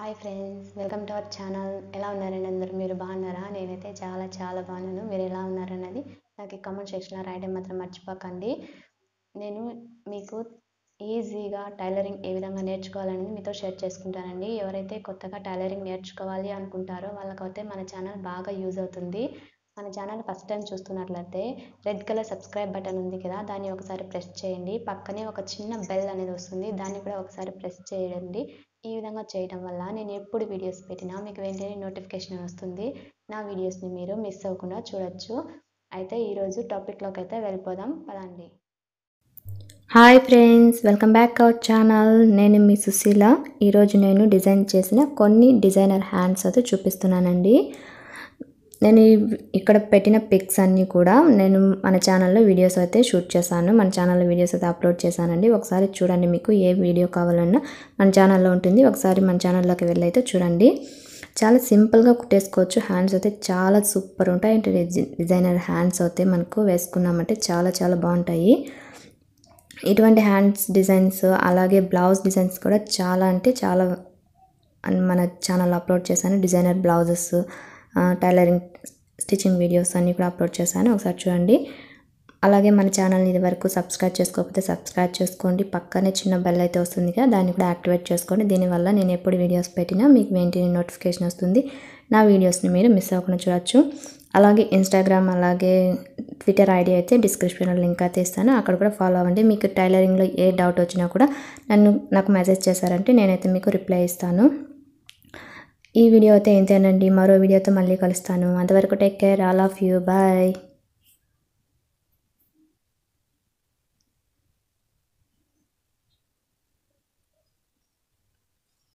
hi friends welcome to our channel ఎలా ఉన్నారండి అందరూ మీరు బాగున్నారా నేనైతే చాలా చాలా బాగున్నాను మీరు ఎలా ఉన్నారన్నది నాకు కామెంట్ సెక్షన్లో రాయడం మాత్రం మర్చిపోకండి నేను మీకు ఈజీగా టైలరింగ్ ఏ విధంగా నేర్చుకోవాలనేది మీతో షేర్ చేసుకుంటానండి ఎవరైతే కొత్తగా టైలరింగ్ నేర్చుకోవాలి అనుకుంటారో వాళ్ళకైతే మన ఛానల్ బాగా యూజ్ అవుతుంది మన ఛానల్ ఫస్ట్ టైం చూస్తున్నట్లయితే రెడ్ కలర్ సబ్స్క్రైబ్ బటన్ ఉంది కదా దాన్ని ఒకసారి ప్రెస్ చేయండి పక్కనే ఒక చిన్న బెల్ అనేది వస్తుంది దాన్ని కూడా ఒకసారి ప్రెస్ చేయండి ఈ విధంగా చేయడం వల్ల నేను ఎప్పుడు వీడియోస్ పెట్టినా మీకు వెంటనే నోటిఫికేషన్ వస్తుంది నా వీడియోస్ని మీరు మిస్ అవ్వకుండా చూడొచ్చు అయితే ఈరోజు టాపిక్లోకి అయితే వెళ్ళిపోదాం పదండి hi friends welcome back our channel నేను మీ సుశీల ఈరోజు నేను డిజైన్ చేసిన కొన్ని డిజైనర్ హ్యాండ్స్ అయితే చూపిస్తున్నానండి నేను ఇక్కడ పెట్టిన పిక్స్ అన్నీ కూడా నేను మన ఛానల్లో వీడియోస్ అయితే షూట్ చేశాను మన ఛానల్లో వీడియోస్ అయితే అప్లోడ్ చేశానండి ఒకసారి చూడండి మీకు ఏ వీడియో కావాలన్నా మన ఛానల్లో ఉంటుంది ఒకసారి మన ఛానల్లోకి వెళ్ళైతే చూడండి చాలా సింపుల్గా కుట్టేసుకోవచ్చు హ్యాండ్స్ అయితే చాలా సూపర్ ఉంటాయి అంటే డిజైనర్ హ్యాండ్స్ అయితే మనకు వేసుకున్నామంటే చాలా చాలా బాగుంటాయి ఇటువంటి హ్యాండ్స్ డిజైన్స్ అలాగే బ్లౌజ్ డిజైన్స్ కూడా చాలా అంటే చాలా మన ఛానల్ అప్లోడ్ చేశాను designer blouses tailoring stitching videos అన్నీ కూడా అప్లోడ్ చేశాను ఒకసారి చూడండి అలాగే మన ఛానల్ని ఇది వరకు సబ్స్క్రైబ్ చేసుకోకపోతే సబ్స్క్రైబ్ చేసుకోండి పక్కనే చిన్న బెల్ అయితే వస్తుంది కదా దాన్ని కూడా యాక్టివేట్ చేసుకోండి దీనివల్ల నేను ఎప్పుడు వీడియోస్ పెట్టినా మీకు వెంటనే నోటిఫికేషన్ వస్తుంది నా వీడియోస్ని మీరు మిస్ అవ్వకుండా చూడొచ్చు అలాగే ఇన్స్టాగ్రామ్ అలాగే ట్విట్టర్ ఐడి అయితే డిస్క్రిప్షన్లో లింక్ అయితే ఇస్తాను అక్కడ కూడా ఫాలో అవ్వండి మీకు టైలరింగ్లో ఏ డౌట్ వచ్చినా కూడా నన్ను నాకు మెసేజ్ చేశారంటే నేనైతే మీకు రిప్లై ఇస్తాను ఈ వీడియో అయితే ఇంతేనండి మరో వీడియోతో మళ్ళీ కలుస్తాను అంతవరకు take care all of you bye